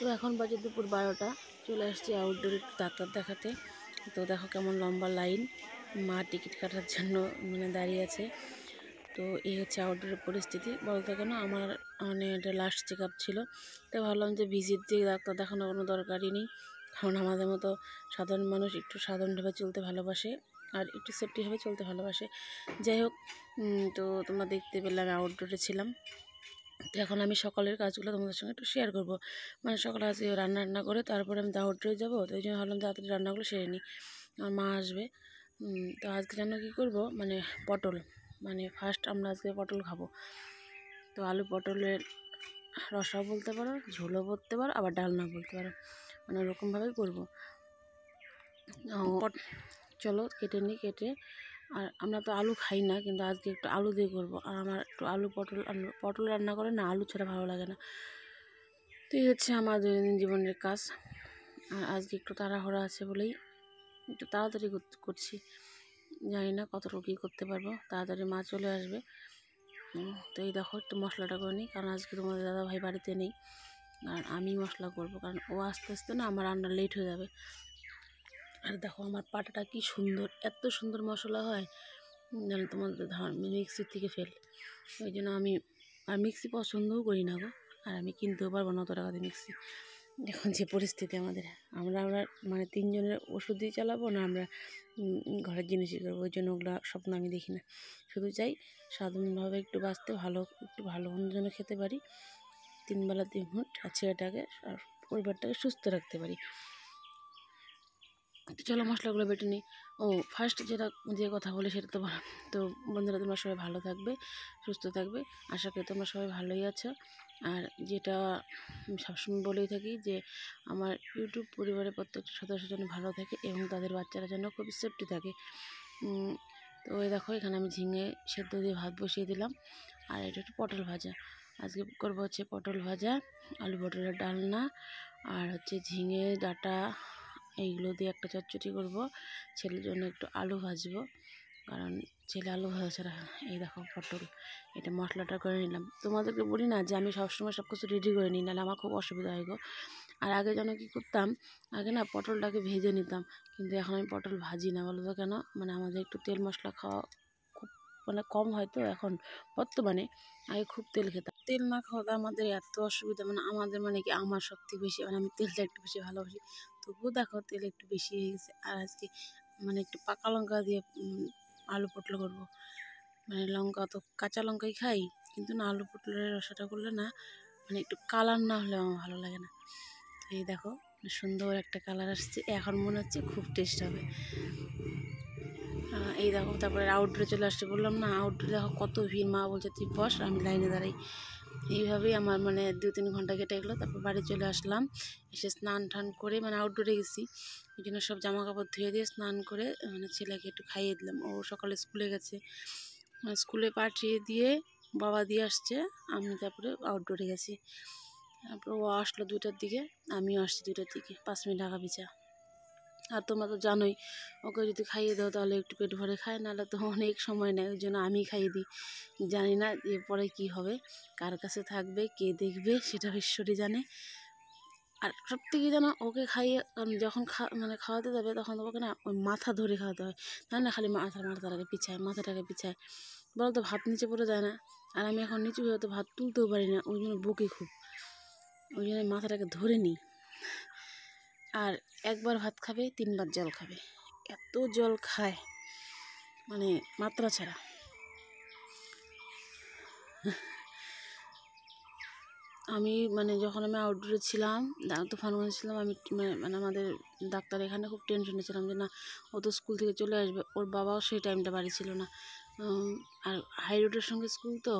তো এখন বাজে দুপুর বারোটা চলে আসছি আউটডোর ডাক্তার দেখাতে তো দেখো কেমন লম্বা লাইন মা টিকিট কাটার জন্য মানে দাঁড়িয়ে আছে তো এই হচ্ছে আউটডোরের পরিস্থিতি বলতে কেন আমার মানে এটা লাস্ট চেক ছিল তাই ভাবলাম যে ভিজিট দিয়ে ডাক্তার দেখানো কোনো দরকারই নেই কারণ আমাদের মতো সাধারণ মানুষ একটু সাধারণভাবে চলতে ভালোবাসে আর একটু সেফটিভাবে চলতে ভালোবাসে যাই হোক তো তোমরা দেখতে পেলাম আউটডোরে ছিলাম তো এখন আমি সকালের কাজগুলো তোমাদের সঙ্গে একটু শেয়ার করবো মানে সকালে আজকে রান্না রান্না করে তারপরে আমি দাহরটে যাবো তো ওই জন্য ভাবলাম তাড়াতাড়ি রান্নাগুলো সেরে নিই আমার মা আসবে তো আজকে যেন কী করবো মানে পটল মানে ফার্স্ট আমরা আজকে পটল খাবো তো আলু পটলের রসাও বলতে পারো ঝোলও বলতে পারো আবার ডালনা বলতে পারো মানে ওরকমভাবেই করবো চলো কেটে নিই কেটে আর আমরা তো আলু খাই না কিন্তু আজকে একটু আলু দিয়ে করবো আর আমার একটু আলু পটল পটল রান্না করে না আলু ছাড়া ভালো লাগে না তো এই হচ্ছে আমার দৈনন্দিন জীবনের কাজ আর আজকে একটু তাড়াহড়া আছে বলেই একটু তাড়াতাড়ি করছি জানি না কতটুকু কী করতে পারবো তাড়াতাড়ি মা চলে আসবে তো এই দেখো একটু মশলাটা করে নিই কারণ আজকে তোমাদের দাদা ভাই বাড়িতে নেই আর আমি মশলা করব কারণ ও আস্তে আস্তে না আমার রান্না লেট হয়ে যাবে আর দেখো আমার পাটাটা কি সুন্দর এত সুন্দর মশলা হয় যেন তোমাদের মিক্সির থেকে ফেল ওই জন্য আমি আর মিক্সি পছন্দও করি না গো আর আমি কিনতেও পারবো না অত দিয়ে মিক্সি এখন যে পরিস্থিতি আমাদের আমরা আমরা মানে তিনজনের ওষুধই চালাবো না আমরা ঘরের জিনিসই করবো ওই জন্য ওগুলো স্বপ্ন আমি দেখি না শুধু চাই সাধারণভাবে একটু বাঁচতে ভালো একটু ভালো জন্য খেতে পারি তিনবেলা তিন ঘন্ট আর ছেলেটাকে আর পরিবারটাকে সুস্থ রাখতে পারি চলো মশলাগুলো বেটে নিই ও ফার্স্ট যেটা যে কথা বলে সেটা তো তো বন্ধুরা তোমরা সবাই ভালো থাকবে সুস্থ থাকবে আশা করি তোমরা সবাই ভালোই আছো আর যেটা সবসময় বলেই থাকি যে আমার ইউটিউব পরিবারের প্রত্যেকটা সদস্য যেন ভালো থাকে এবং তাদের বাচ্চারা যেন খুব সেফটি থাকে তো ওই দেখো এখানে আমি ঝিঙে সেদ্ধ দিয়ে ভাত বসিয়ে দিলাম আর এটা একটু পটল ভাজা আজকে করবো হচ্ছে পটল ভাজা আলু পটলের ডালনা আর হচ্ছে ঝিঙে ডাটা এইগুলো দিয়ে একটা চচ্চটি করব ছেলের জন্য একটু আলু ভাজবো কারণ ছেলে আলু ভাজা ছাড়া এই দেখো পটল এটা মশলাটা করে নিলাম তোমাদেরকে বলি না যে আমি সবসময় সব কিছু রেডি করে নিই নাহলে আমার খুব অসুবিধা হয় গো আর আগে যেন কী করতাম আগে না পটলটাকে ভেজে নিতাম কিন্তু এখন আমি পটল ভাজি না বলো তো কেন মানে আমাদের একটু তেল মশলা খাওয়া খুব মানে কম হয়তো এখন বর্তমানে আগে খুব তেল খেতাম তেল না খাওয়া আমাদের এত অসুবিধা মানে আমাদের মানে কি আমার সব থেকে বেশি মানে আমি তেলটা একটু বেশি ভালোবাসি তবুও দেখো তেল একটু বেশি হয়ে গেছে আর আজকে মানে একটু পাকা লঙ্কা দিয়ে আলু পটল করব মানে লঙ্কা তো কাঁচা লঙ্কাই খাই কিন্তু না আলু পটলের রসাটা করলে না মানে একটু কালার না হলে আমার ভালো লাগে না তো এই দেখো সুন্দর একটা কালার আসছে এখন মনে হচ্ছে খুব টেস্ট হবে এই দেখো তারপরে আউটডোরে চলে আসছে বললাম না আউটডোরে দেখো কত ভিড় মা বলছে তুই বস আমি লাইনে দাঁড়াই এইভাবেই আমার মানে দু তিন ঘন্টা কেটে গেলো তারপর বাড়ি চলে আসলাম এসে স্নান টান করে মানে আউটডোরে গেছি ওই জন্য সব জামা কাপড় ধুয়ে দিয়ে স্নান করে মানে ছেলেকে একটু খাইয়ে দিলাম ও সকালে স্কুলে গেছে মানে স্কুলে পাঠিয়ে দিয়ে বাবা দিয়ে আসছে আমি তারপরে আউটডোরে গেছি তারপর ও আসলো দুটার দিকে আমিও আসছি দুটার দিকে পাঁচ মিনিট আগা পিছা আর তোমরা তো জানোই ওকে যদি খাইয়ে দাও তাহলে একটু পেট ভরে খায় নাহলে তো অনেক সময় নেয় ওই জন্য আমি খাইয়ে দিই জানি না এরপরে কি হবে কার কাছে থাকবে কে দেখবে সেটা ঈশ্বরই জানে আর সব থেকে যেন ওকে খাইয়ে যখন খা মানে খাওয়াতে যাবে তখন ওকে না ওই মাথা ধরে খাওয়াতে হয় না না খালি মাথা মাথাটাকে পিছায় মাথাটাকে পিছায় বলো তো ভাত নিচে পড়ে যায় না আর আমি এখন নিচু হয়ে তো ভাত তুলতেও পারি না ওই জন্য বকে খুব ওই জন্য মাথাটাকে ধরে নিই আর একবার ভাত খাবে তিনবার জল খাবে এত জল খায় মানে মাত্রা ছাড়া আমি মানে যখন আমি আউটডোরে ছিলাম তুফানগঞ্জে ছিলাম আমি মানে, মানে আমাদের ডাক্তার এখানে খুব টেনশনে ছিলাম যে না ও তো স্কুল থেকে চলে আসবে ওর বাবাও সেই টাইমটা বাড়ি ছিল না আর হাই রোডের সঙ্গে স্কুল তো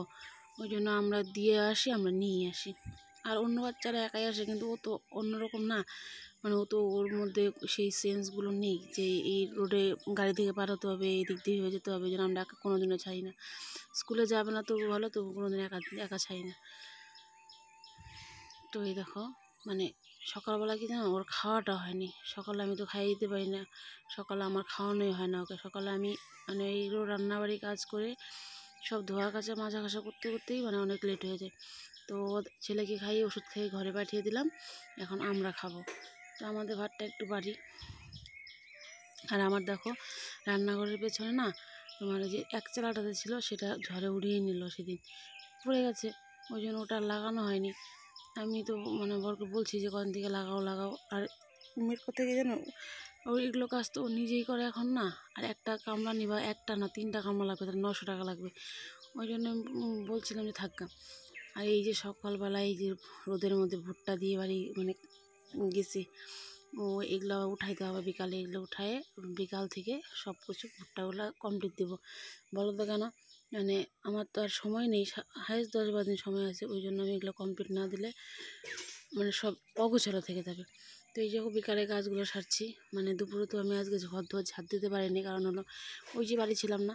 ওই জন্য আমরা দিয়ে আসি আমরা নিয়ে আসি আর অন্য বাচ্চারা একাই আসে কিন্তু ও তো অন্যরকম না মানে ও তো ওর মধ্যে সেই সেন্সগুলো নেই যে এই রোডে গাড়ি থেকে পার হতে হবে এই দিক দিয়ে হয়ে যেতে হবে যেন আমরা একা কোনো দিনও চাই না স্কুলে যাবে না তবু ভালো তবু কোনো দিন একা একা চাই না তো এই দেখো মানে সকালবেলা কি জানো ওর খাওয়াটা হয়নি সকালে আমি তো খাইয়ে দিতে পারি না সকালে আমার খাওয়ানোই হয় না ওকে সকালে আমি মানে এইগুলো রান্নাবাড়ি কাজ করে সব ধোয়া কাছে মাঝা ঘাসা করতে করতেই মানে অনেক লেট হয়ে যায় তো ছেলেকে খাইয়ে ওষুধ খাইয়ে ঘরে পাঠিয়ে দিলাম এখন আমরা খাবো তো আমাদের ভাতটা একটু বাড়ি আর আমার দেখো রান্নাঘরের পেছনে না তোমার যে এক চালাটাতে ছিল সেটা ঝড়ে উড়িয়ে নিল সেদিন পড়ে গেছে ওই জন্য ওটা লাগানো হয়নি আমি তো মানে বরকে বলছি যে কদিন থেকে লাগাও লাগাও আর উমের কথা কি যেন ওই এগুলো কাজ তো ও নিজেই করে এখন না আর একটা কামলা নিবা একটা না তিনটা কামলা লাগবে তার নশো টাকা লাগবে ওই জন্য বলছিলাম যে থাকা আর এই যে সকালবেলা এই যে রোদের মধ্যে ভুট্টা দিয়ে বাড়ি মানে গেছি ও এগুলো উঠাই দেওয়া হবে বিকালে এগুলো উঠায়ে বিকাল থেকে সব কিছু ভুট্টাগুলো কমপ্লিট দেবো বলো তো কেন মানে আমার তো আর সময় নেই হায়েস্ট দশ বারো দিন সময় আছে ওই জন্য আমি এগুলো কমপ্লিট না দিলে মানে সব অগোছালো থেকে যাবে তো এই যখন বিকালে গাছগুলো সারছি মানে দুপুরে তো আমি আজকে ঘর ধর ঝাঁপ দিতে পারিনি কারণ হলো ওই যে বাড়ি ছিলাম না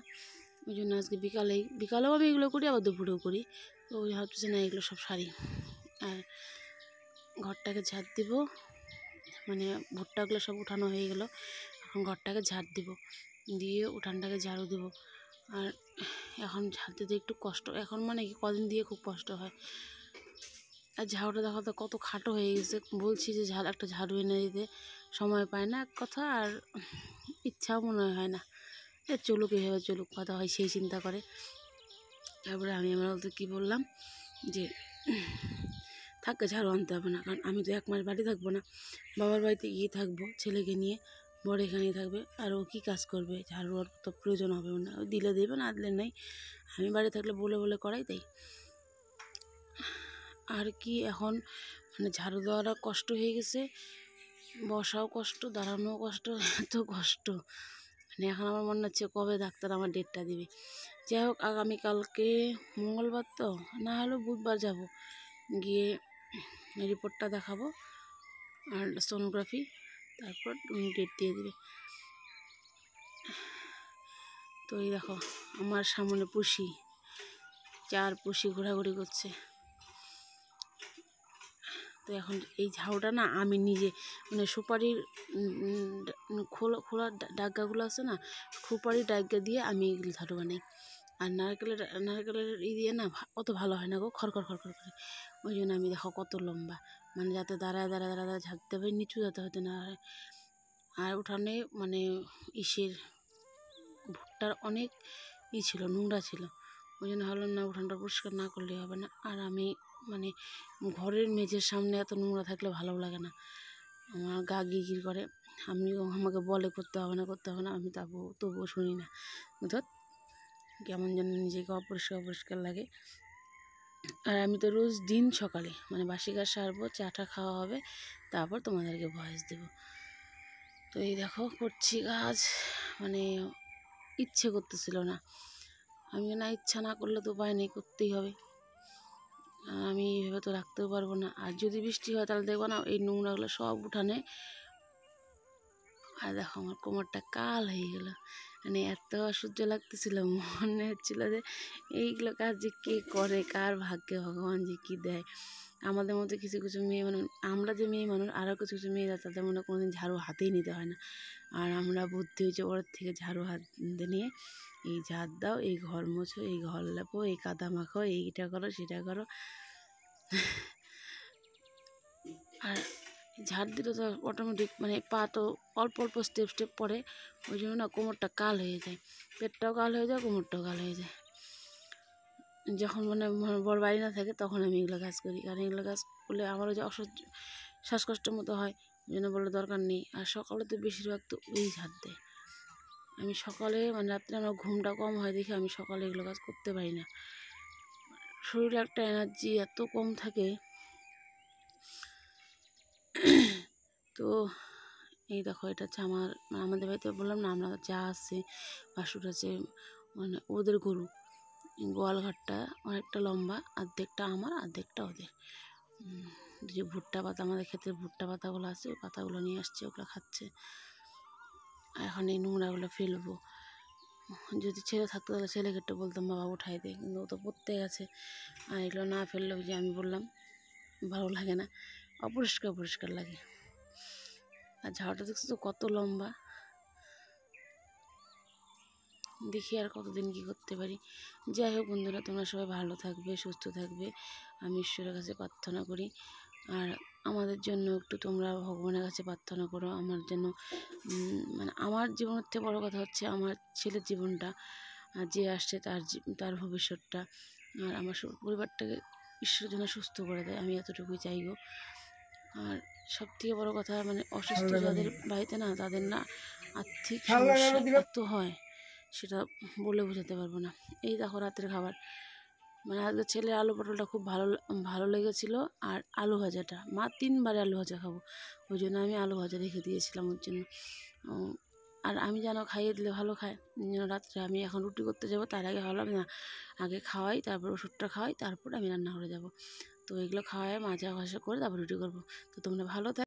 ওই জন্য আজকে বিকালেই বিকালেও আমি এগুলো করি আবার দুপুরেও করি তো ওই ভাবতেছে না এগুলো সব শাড়ি আর ঘরটাকে ঝাড় দিব মানে ভুট্টাগুলো সব উঠানো হয়ে গেল এখন ঘরটাকে ঝাড় দিব দিয়ে উঠানটাকে ঝাড়ু দেব আর এখন ঝাঁট দিতে একটু কষ্ট এখন মানে কি কদিন দিয়ে খুব কষ্ট হয় আর ঝাড়ুটা দেখা তো কত খাটো হয়ে গেছে বলছি যে ঝাড় একটা ঝাড়ু এনে দিতে সময় পায় না এক কথা আর ইচ্ছাও মনে হয় না এ চলুক এভাবে চলুক কথা হয় সেই চিন্তা করে তারপরে আমি আমার বলতে কী বললাম যে থাকতে ঝাড়ু আনতে হবে না কারণ আমি তো এক মাস বাড়ি থাকবো না বাবার বাড়িতে গিয়ে থাকবো ছেলেকে নিয়ে বড় এখানেই থাকবে আর ও কী কাজ করবে ঝাড়ু আর তো প্রয়োজন হবে না ও দিলে দেবে না দিলে নেই আমি বাড়ি থাকলে বলে বলে করাই তাই আর কি এখন মানে ঝাড়ু দেওয়ারও কষ্ট হয়ে গেছে বসাও কষ্ট দাঁড়ানোও কষ্ট এত কষ্ট মানে এখন আমার মনে হচ্ছে কবে ডাক্তার আমার ডেটটা দিবে যাই হোক আগামীকালকে মঙ্গলবার তো না হলেও বুধবার যাব গিয়ে রিপোর্টটা দেখাবো আর সোনোগ্রাফি তারপর উনি ডেট দিয়ে দিবে তো এই দেখো আমার সামনে পুষি চার পুষি ঘোরাঘুরি করছে তো এখন এই ঝাউটা না আমি নিজে মানে সুপারির খোলা খোলা ডাগ্গাগুলো আছে না সুপারির ডাগ্গা দিয়ে আমি এগুলো ঝাড়ু বানাই আর নারকেলের নারকেলের ই দিয়ে না অত ভালো হয় না গো খড়খড় খড়খড় করে ওই জন্য আমি দেখো কত লম্বা মানে যাতে দাঁড়ায় দাঁড়ায় দাঁড়ায় দাঁড়ায় ঝাড়তে হবে নিচু যাতে হতে না হয় আর উঠানে মানে ইসের ভুট্টার অনেক ই ছিল নোংরা ছিল ওই জন্য ভাবলাম না উঠানটা পরিষ্কার না করলে হবে না আর আমি মানে ঘরের মেঝের সামনে এত নোংরা থাকলে ভালো লাগে না আমার গা গিরগির করে আমি আমাকে বলে করতে হবে না করতে হবে না আমি তাবু তবুও শুনি না ধর কেমন যেন নিজেকে অপরিষ্কার অপরিষ্কার লাগে আর আমি তো রোজ দিন সকালে মানে বাসি গাছ সারবো চাটা খাওয়া হবে তারপর তোমাদেরকে ভয়েস দেব তো এই দেখো করছি গাছ মানে ইচ্ছে করতেছিল না আমি না ইচ্ছা না করলে তো উপায় নেই করতেই হবে আমি এভাবে তো রাখতেও পারবো না আর যদি বৃষ্টি হয় তাহলে দেখবো না এই নোংরাগুলো সব উঠানে আর দেখো আমার কোমরটা কাল হয়ে গেল মানে এত অসহ্য লাগতেছিল মনে হচ্ছিল যে এইগুলো কাজ যে কে করে কার ভাগ্যে ভগবান যে কী দেয় আমাদের মধ্যে কিছু কিছু মেয়ে মানুষ আমরা যে মেয়ে মানুষ আরও কিছু কিছু মেয়েরা তাদের মনে কোনোদিন ঝাড়ু হাতেই নিতে হয় না আর আমরা বুদ্ধি হয়েছে ওর থেকে ঝাড়ু হাত নিয়ে এই ঝাড় দাও এই ঘর মোছো এই ঘর লাপো এই কাদা মাখো এইটা করো সেটা করো আর ঝাড় দিলে তো অটোমেটিক মানে পা তো অল্প অল্প স্টেপ স্টেপ পরে ওই জন্য না কোমরটা কাল হয়ে যায় পেটটাও কাল হয়ে যায় কোমরটাও কাল হয়ে যায় যখন মানে বড় বাড়ি না থাকে তখন আমি এগুলো কাজ করি কারণ এগুলো কাজ করলে আমারও যে অসহ্য শ্বাসকষ্টের মতো হয় ওই জন্য বলে দরকার নেই আর সকালে তো বেশিরভাগ তো ওই ঝাড় দেয় আমি সকালে মানে রাত্রে আমার ঘুমটা কম হয় দেখে আমি সকালে এগুলো কাজ করতে পারি না শরীরে একটা এনার্জি এত কম থাকে তো এই দেখো এটা হচ্ছে আমার মানে আমাদের বাড়িতে বললাম না আমরা যা আছে বাসুর আছে মানে ওদের গরু গোয়ালঘাটটা অনেকটা লম্বা অর্ধেকটা আমার অর্ধেকটা ওদের যে ভুট্টা পাতা আমাদের ক্ষেত্রে ভুট্টা পাতাগুলো আছে ওই পাতাগুলো নিয়ে আসছে ওগুলো খাচ্ছে এখন এই নোংরাগুলো ফেলবো যদি ছেলে থাকতো তাহলে ছেলেকে একটু বলতাম বাবা উঠাই দে কিন্তু ও তো পড়তে গেছে আর এগুলো না ফেললেও যে আমি বললাম ভালো লাগে না অপরিষ্কার পরিষ্কার লাগে আর ঝাড়টা দেখছো তো কত লম্বা দেখি আর কতদিন কি করতে পারি যাই হোক বন্ধুরা তোমরা সবাই ভালো থাকবে সুস্থ থাকবে আমি ঈশ্বরের কাছে প্রার্থনা করি আর আমাদের জন্য একটু তোমরা ভগবানের কাছে প্রার্থনা করো আমার যেন মানে আমার জীবনের থেকে বড়ো কথা হচ্ছে আমার ছেলের জীবনটা যে আসছে তার তার ভবিষ্যৎটা আর আমার পরিবারটাকে ঈশ্বর যেন সুস্থ করে দেয় আমি এতটুকুই চাইব আর সব থেকে বড়ো কথা মানে অসুস্থ যাদের বাড়িতে না তাদের না আর্থিক সমস্যা হয় সেটা বলে বোঝাতে পারবো না এই দেখো রাতের খাবার মানে আজকে ছেলে আলু পটলটা খুব ভালো ভালো লেগেছিলো আর আলু ভাজাটা মা তিনবারে আলু ভাজা খাবো ওই জন্য আমি আলু ভাজা রেখে দিয়েছিলাম ওর জন্য আর আমি যেন খাইয়ে দিলে ভালো খায় রাত্রে আমি এখন রুটি করতে যাব তার আগে ভাবলাম না আগে খাওয়াই তারপর ওষুধটা খাওয়াই তারপর আমি রান্না করে যাব তো এগুলো খাওয়াই মাজা ঘষা করে তারপর রুটি করব তো তোমরা ভালো থাক